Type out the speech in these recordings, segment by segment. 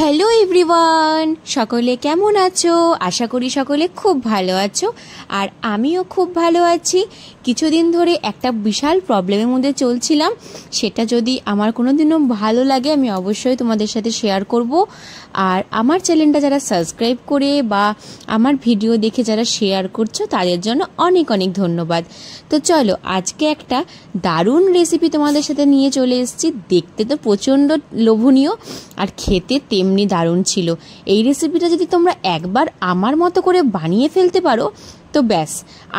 hello everyone সকলে কেমন আছো আশা করি সকলে খুব ভালো আছো আর আমিও খুব ভালো আছি কিছুদিন ধরে একটা বিশাল প্রবলেমের মধ্যে চলছিলাম সেটা যদি আমার কোনো দিনও ভালো লাগে আমি অবশ্যই তোমাদের সাথে শেয়ার করব আর আমার চ্যানেলটা যারা সাবস্ক্রাইব করে বা আমার ভিডিও দেখে যারা শেয়ার করছো তাদের জন্য অনেক অনেক ধন্যবাদ তো চলো আজকে একটা দারুণ রেসিপি তোমাদের সাথে নিয়ে চলে এসেছি দেখতে তো প্রচণ্ড লোভনীয় আর খেতে তেমনি দারুণ ছিল এই রেসিপিটা যদি তোমরা একবার আমার মতো করে বানিয়ে ফেলতে পারো তো ব্যাস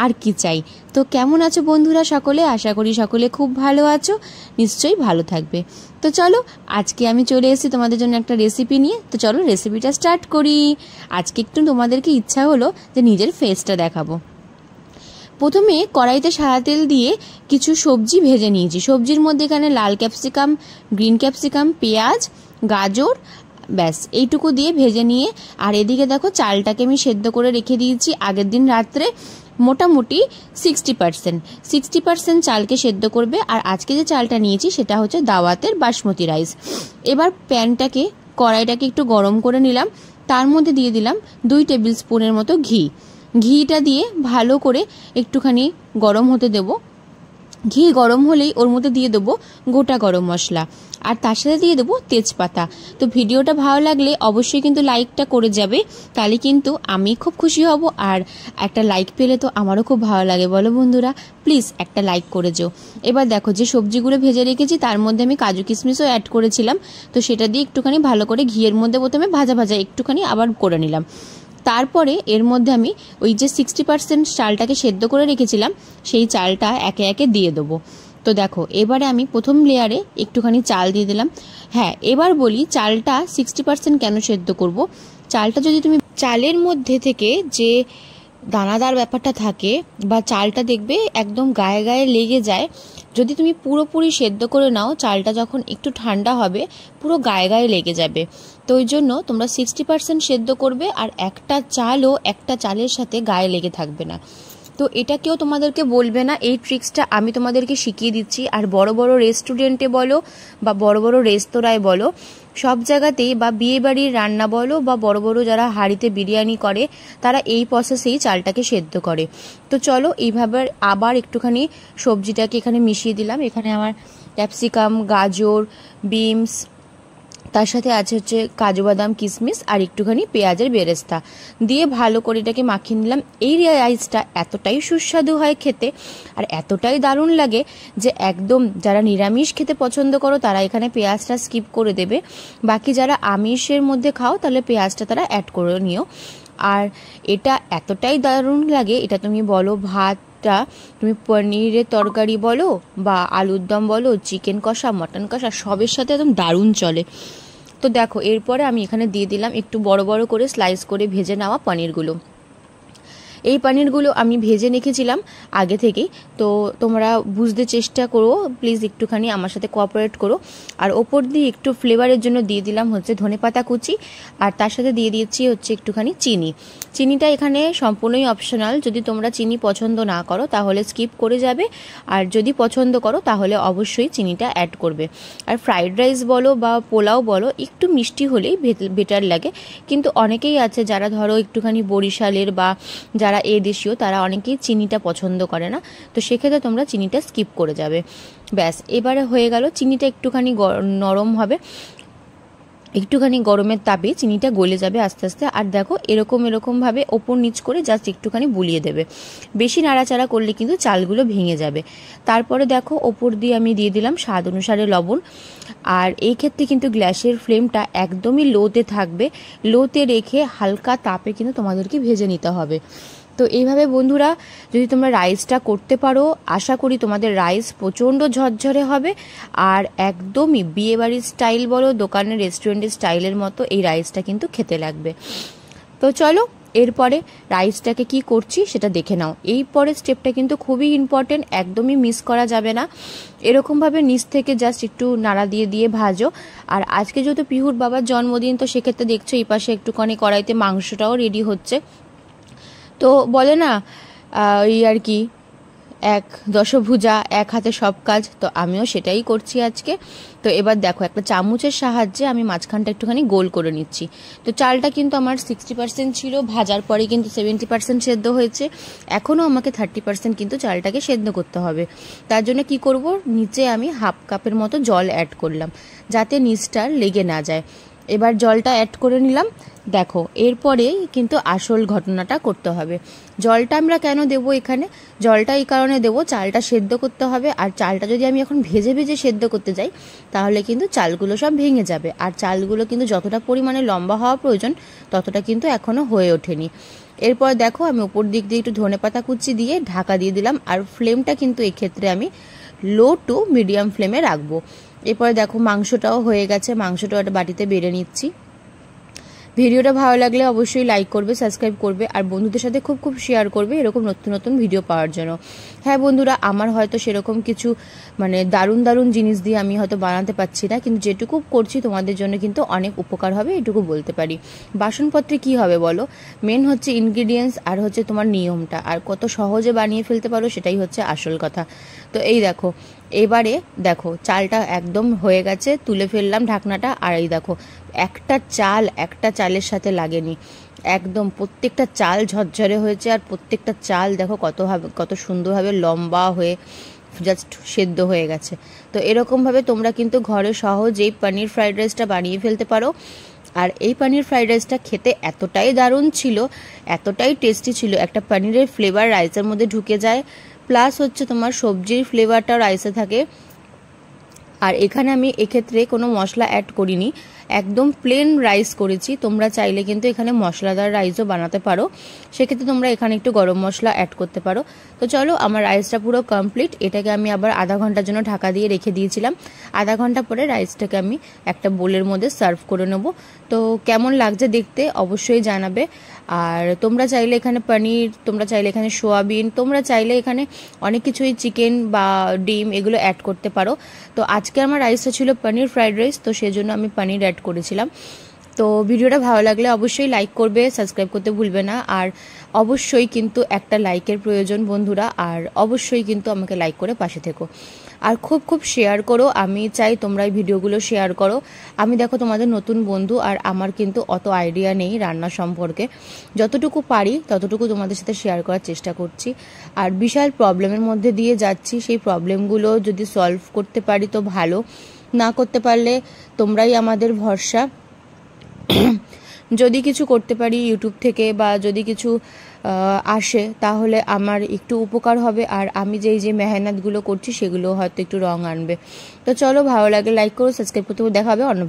আর কি চাই তো কেমন আছো বন্ধুরা সকলে আশা করি সকলে খুব ভালো আছো নিশ্চয়ই ভালো থাকবে তো চলো আজকে আমি চলে এসেছি তোমাদের জন্য একটা রেসিপি নিয়ে তো চলো রেসিপিটা স্টার্ট করি আজকে একটু তোমাদেরকে ইচ্ছা হলো যে নিজের ফেসটা দেখাবো প্রথমে কড়াইতে সাদা তেল দিয়ে কিছু সবজি ভেজে নিয়েছি সবজির মধ্যে এখানে লাল ক্যাপসিকাম গ্রিন ক্যাপসিকাম পেঁয়াজ গাজর ব্যাস এইটুকু দিয়ে ভেজে নিয়ে আর এদিকে দেখো চালটাকে আমি সেদ্ধ করে রেখে দিয়েছি আগের দিন রাত্রে মোটামুটি সিক্সটি পার্সেন্ট সিক্সটি পার্সেন্ট চালকে সেদ্ধ করবে আর আজকে যে চালটা নিয়েছি সেটা হচ্ছে দাওয়াতের বাসমতি রাইস এবার প্যানটাকে কড়াইটাকে একটু গরম করে নিলাম তার মধ্যে দিয়ে দিলাম দুই টেবিল স্পুনের মতো ঘি ঘিটা দিয়ে ভালো করে একটুখানি গরম হতে দেবো ঘি গরম হলেই ওর মধ্যে দিয়ে দেবো গোটা গরম মশলা আর তার সাথে দিয়ে দেবো তেজপাতা তো ভিডিওটা ভালো লাগলে অবশ্যই কিন্তু লাইকটা করে যাবে তাহলে কিন্তু আমি খুব খুশি হব আর একটা লাইক পেলে তো আমারও খুব ভালো লাগে বলো বন্ধুরা প্লিজ একটা লাইক করে যেও এবার দেখো যে সবজিগুলো ভেজে রেখেছি তার মধ্যে আমি কাজু কিশমিশও অ্যাড করেছিলাম তো সেটা দিয়ে একটুখানি ভালো করে ঘিয়ের মধ্যে প্রথমে ভাজা ভাজা একটুখানি আবার করে নিলাম তারপরে এর মধ্যে আমি ওই যে সিক্সটি পার্সেন্ট চালটাকে সেদ্ধ করে রেখেছিলাম সেই চালটা একে একে দিয়ে দেবো তো দেখো এবারে আমি প্রথম লেয়ারে একটুখানি চাল দিয়ে দিলাম হ্যাঁ এবার বলি চালটা সিক্সটি পার্সেন্ট কেন সেদ্ধ করব চালটা যদি তুমি চালের মধ্যে থেকে যে দানাদার ব্যাপারটা থাকে বা চালটা দেখবে একদম গায়ে গায়ে লেগে যায় যদি তুমি পুরোপুরি সেদ্ধ করে নাও চালটা যখন একটু ঠান্ডা হবে পুরো গায়ে গায়ে লেগে যাবে তো ওই জন্য তোমরা সিক্সটি পার্সেন্ট সেদ্ধ করবে আর একটা চালও একটা চালের সাথে গায়ে লেগে থাকবে না তো এটা কেউ তোমাদেরকে বলবে না এই ট্রিক্সটা আমি তোমাদেরকে শিখিয়ে দিচ্ছি আর বড় বড় রেস্টুরেন্টে বলো বা বড় বড় রেস্তোরাঁয় বলো সব জায়গাতেই বা বিয়েবাড়ির রান্না বলো বা বড় বড় যারা হাঁড়িতে বিরিয়ানি করে তারা এই প্রসেসেই চালটাকে সেদ্ধ করে তো চলো এইভাবে আবার একটুখানি সবজিটাকে এখানে মিশিয়ে দিলাম এখানে আমার ক্যাপসিকাম গাজর বিনস তার সাথে আছে হচ্ছে কাজু বাদাম কিশমিশ আর একটুখানি পেঁয়াজের বেরেস্তা দিয়ে ভালো করে এটাকে মাখিয়ে নিলাম এই রাইসটা এতটাই সুস্বাদু হয় খেতে আর এতটাই দারুণ লাগে যে একদম যারা নিরামিষ খেতে পছন্দ করো তারা এখানে পেঁয়াজটা স্কিপ করে দেবে বাকি যারা আমিষের মধ্যে খাও তাহলে পেঁয়াজটা তারা অ্যাড করে নিও আর এটা এতটাই দারুণ লাগে এটা তুমি বলো ভাত একটা তুমি পনিরের তরকারি বলো বা আলুর দম বলো চিকেন কষা মটন কষা সবের সাথে একদম দারুণ চলে তো দেখো এরপরে আমি এখানে দিয়ে দিলাম একটু বড় বড় করে স্লাইস করে ভেজে নেওয়া পনিরগুলো এই পানিরগুলো আমি ভেজে রেখেছিলাম আগে থেকেই তো তোমরা বুঝতে চেষ্টা করো প্লিজ একটুখানি আমার সাথে কোঅপারেট করো আর ওপর দিয়ে একটু ফ্লেভারের জন্য দিয়ে দিলাম হচ্ছে ধনে পাতা কুচি আর তার সাথে দিয়ে দিয়েছি হচ্ছে একটুখানি চিনি চিনিটা এখানে সম্পূর্ণই অপশনাল যদি তোমরা চিনি পছন্দ না করো তাহলে স্কিপ করে যাবে আর যদি পছন্দ করো তাহলে অবশ্যই চিনিটা অ্যাড করবে আর ফ্রাইড রাইস বলো বা পোলাও বলো একটু মিষ্টি হলেই বেটার লাগে কিন্তু অনেকেই আছে যারা ধরো একটুখানি বরিশালের বা যারা যারা এ দেশীয় তারা অনেকেই চিনিটা পছন্দ করে না তো সেক্ষেত্রে তোমরা চিনিটা স্কিপ করে যাবে ব্যাস এবারে হয়ে গেল চিনিটা একটুখানি নরম হবে একটুখানি গরমের তাপে চিনিটা গলে যাবে আস্তে আস্তে আর দেখো এরকম এরকমভাবে ওপর নিচ করে জাস্ট একটুখানি বুলিয়ে দেবে বেশি নাড়াচাড়া করলে কিন্তু চালগুলো ভেঙে যাবে তারপরে দেখো ওপর দিয়ে আমি দিয়ে দিলাম স্বাদ অনুসারে লবণ আর এই ক্ষেত্রে কিন্তু গ্যাসের ফ্লেমটা একদমই লোতে থাকবে লোতে রেখে হালকা তাপে কিন্তু তোমাদেরকে ভেজে নিতে হবে তো এইভাবে বন্ধুরা যদি তোমরা রাইসটা করতে পারো আশা করি তোমাদের রাইস প্রচণ্ড ঝরঝরে হবে আর একদমই বিয়েবাড়ির স্টাইল বলো দোকানের রেস্টুরেন্টের স্টাইলের মতো এই রাইসটা কিন্তু খেতে লাগবে তো চলো এরপরে রাইসটাকে কি করছি সেটা দেখে নাও এই পরের স্টেপটা কিন্তু খুবই ইম্পর্টেন্ট একদমই মিস করা যাবে না এরকমভাবে নিচ থেকে জাস্ট একটু নাড়া দিয়ে দিয়ে ভাজো আর আজকে যেহেতু পিহুর বাবার জন্মদিন তো সেক্ষেত্রে দেখছো এই পাশে একটুখানি কড়াইতে মাংসটাও রেডি হচ্ছে তো বলে না ওই আর কি এক দশভুজা এক হাতে সব কাজ তো আমিও সেটাই করছি আজকে তো এবার দেখো একটা চামচের সাহায্যে আমি মাঝখানটা একটুখানি গোল করে নিচ্ছি তো চালটা কিন্তু আমার সিক্সটি পার্সেন্ট ছিল ভাজার পরে কিন্তু সেভেন্টি পার্সেন্ট সেদ্ধ হয়েছে এখনও আমাকে থার্টি পার্সেন্ট কিন্তু চালটাকে সেদ্ধ করতে হবে তার জন্য কি করব নিচে আমি হাফ কাপের মতো জল অ্যাড করলাম যাতে নিচটা লেগে না যায় এবার জলটা অ্যাড করে নিলাম দেখো এরপরে কিন্তু আসল ঘটনাটা করতে হবে জলটা আমরা কেন দেব এখানে জলটা এই কারণে দেবো চালটা সেদ্ধ করতে হবে আর চালটা যদি আমি এখন ভেজে ভেজে সেদ্ধ করতে যাই তাহলে কিন্তু চালগুলো সব ভেঙে যাবে আর চালগুলো কিন্তু যতটা পরিমাণে লম্বা হওয়া প্রয়োজন ততটা কিন্তু এখনও হয়ে ওঠেনি এরপর দেখো আমি উপর দিক দিয়ে একটু ধনে পাতা কুচি দিয়ে ঢাকা দিয়ে দিলাম আর ফ্লেমটা কিন্তু এক্ষেত্রে আমি লো টু মিডিয়াম ফ্লেমে রাখবো এরপরে দেখো মাংসটাও হয়ে গেছে মাংসটাও একটা বাটিতে বেড়ে নিচ্ছি ভিডিওটা ভালো লাগলে অবশ্যই লাইক করবে সাবস্ক্রাইব করবে আর বন্ধুদের সাথে খুব খুব শেয়ার করবে এরকম নতুন নতুন ভিডিও পাওয়ার জন্য হ্যাঁ বন্ধুরা আমার হয়তো সেরকম কিছু মানে দারুণ দারুণ জিনিস দিয়ে আমি হয়তো বানাতে পারছি না কিন্তু যেটুকু করছি তোমাদের জন্য কিন্তু অনেক উপকার হবে এটুকু বলতে পারি বাসনপত্রে কি হবে বলো মেন হচ্ছে ইনগ্রিডিয়েন্টস আর হচ্ছে তোমার নিয়মটা আর কত সহজে বানিয়ে ফেলতে পারো সেটাই হচ্ছে আসল কথা তো এই দেখো এবারে দেখো চালটা একদম হয়ে গেছে তুলে ফেললাম ঢাকনাটা আর এই দেখো একটা চাল একটা চালের সাথে লাগেনি একদম প্রত্যেকটা চাল ঝরঝরে হয়েছে আর প্রত্যেকটা চাল দেখো কতভাবে কত সুন্দরভাবে লম্বা হয়ে জাস্ট সেদ্ধ হয়ে গেছে তো এরকমভাবে তোমরা কিন্তু ঘরে সহজেই পনির ফ্রাইড রাইসটা বানিয়ে ফেলতে পারো আর এই পনির ফ্রাইড রাইসটা খেতে এতটাই দারুণ ছিল এতটাই টেস্টি ছিল একটা পনিরের ফ্লেভার রাইসের মধ্যে ঢুকে যায় প্লাস হচ্ছে তোমার সবজির ফ্লেভারটা রাইসে থাকে আর এখানে আমি এক্ষেত্রে কোনো মশলা অ্যাড করিনি একদম প্লেন রাইস করেছি তোমরা চাইলে কিন্তু এখানে মশলাদার রাইসও বানাতে পারো সেক্ষেত্রে তোমরা এখানে একটু গরম মশলা অ্যাড করতে পারো তো চলো আমার রাইসটা পুরো কমপ্লিট এটাকে আমি আবার আধা ঘন্টার জন্য ঢাকা দিয়ে রেখে দিয়েছিলাম আধা ঘন্টা পরে রাইসটাকে আমি একটা বোলের মধ্যে সার্ভ করে নেব তো কেমন লাগছে দেখতে অবশ্যই জানাবে আর তোমরা চাইলে এখানে পনির তোমরা চাইলে এখানে সোয়াবিন তোমরা চাইলে এখানে অনেক কিছুই চিকেন বা ডিম এগুলো অ্যাড করতে পারো তো আজ আজকে আমার রাইসটা ছিল পনির ফ্রাইড রাইস তো সেজন্য আমি পনির অ্যাড করেছিলাম তো ভিডিওটা ভালো লাগলে অবশ্যই লাইক করবে সাবস্ক্রাইব করতে ভুলবে না আর অবশ্যই কিন্তু একটা লাইকের প্রয়োজন বন্ধুরা আর অবশ্যই কিন্তু আমাকে লাইক করে পাশে থেকো আর খুব খুব শেয়ার করো আমি চাই তোমরা এই ভিডিওগুলো শেয়ার করো আমি দেখো তোমাদের নতুন বন্ধু আর আমার কিন্তু অত আইডিয়া নেই রান্না সম্পর্কে যতটুকু পারি ততটুকু তোমাদের সাথে শেয়ার করার চেষ্টা করছি আর বিশাল প্রবলেমের মধ্যে দিয়ে যাচ্ছি সেই প্রবলেমগুলো যদি সলভ করতে পারি তো ভালো না করতে পারলে তোমরাই আমাদের ভরসা যদি কিছু করতে পারি ইউটিউব থেকে বা যদি কিছু আসে তাহলে আমার একটু উপকার হবে আর আমি যেই যে মেহনতগুলো করছি সেগুলো হয়তো একটু রং আনবে তো চলো ভালো লাগে লাইক করো সাবস্ক্রাইব করতে দেখাবে অন্য